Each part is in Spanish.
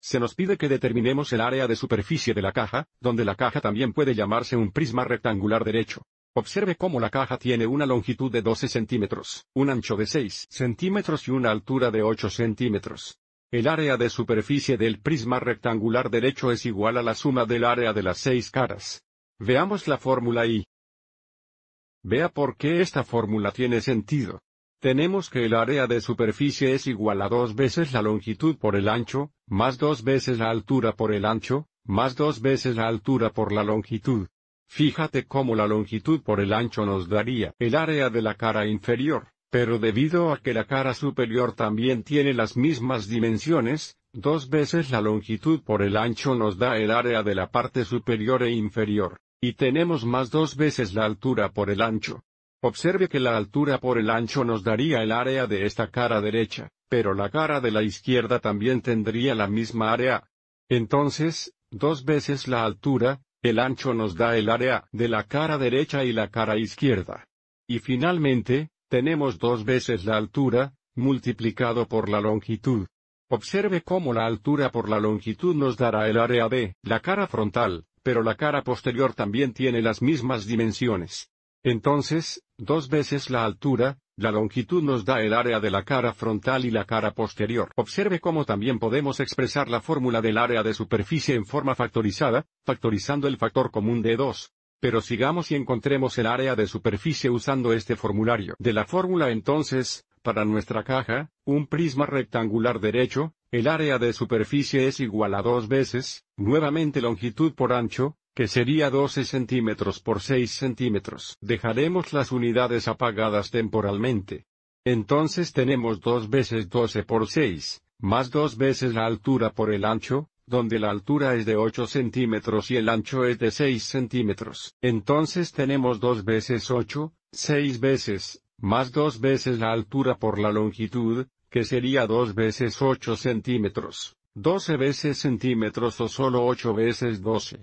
Se nos pide que determinemos el área de superficie de la caja, donde la caja también puede llamarse un prisma rectangular derecho. Observe cómo la caja tiene una longitud de 12 centímetros, un ancho de 6 centímetros y una altura de 8 centímetros. El área de superficie del prisma rectangular derecho es igual a la suma del área de las seis caras. Veamos la fórmula y vea por qué esta fórmula tiene sentido. Tenemos que el área de superficie es igual a dos veces la longitud por el ancho, más dos veces la altura por el ancho, más dos veces la altura por la longitud. Fíjate cómo la longitud por el ancho nos daría el área de la cara inferior, pero debido a que la cara superior también tiene las mismas dimensiones, dos veces la longitud por el ancho nos da el área de la parte superior e inferior, y tenemos más dos veces la altura por el ancho. Observe que la altura por el ancho nos daría el área de esta cara derecha, pero la cara de la izquierda también tendría la misma área. Entonces, dos veces la altura, el ancho nos da el área de la cara derecha y la cara izquierda. Y finalmente, tenemos dos veces la altura, multiplicado por la longitud. Observe cómo la altura por la longitud nos dará el área de la cara frontal, pero la cara posterior también tiene las mismas dimensiones. Entonces, dos veces la altura, la longitud nos da el área de la cara frontal y la cara posterior. Observe cómo también podemos expresar la fórmula del área de superficie en forma factorizada, factorizando el factor común de 2. Pero sigamos y encontremos el área de superficie usando este formulario. De la fórmula entonces, para nuestra caja, un prisma rectangular derecho, el área de superficie es igual a dos veces, nuevamente longitud por ancho, que sería 12 centímetros por 6 centímetros. Dejaremos las unidades apagadas temporalmente. Entonces tenemos 2 veces 12 por 6, más 2 veces la altura por el ancho, donde la altura es de 8 centímetros y el ancho es de 6 centímetros. Entonces tenemos 2 veces 8, 6 veces, más 2 veces la altura por la longitud, que sería 2 veces 8 centímetros. 12 veces centímetros o solo 8 veces 12.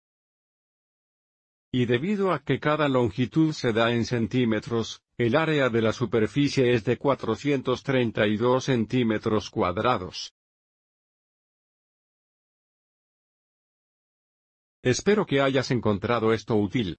Y debido a que cada longitud se da en centímetros, el área de la superficie es de 432 centímetros cuadrados. Espero que hayas encontrado esto útil.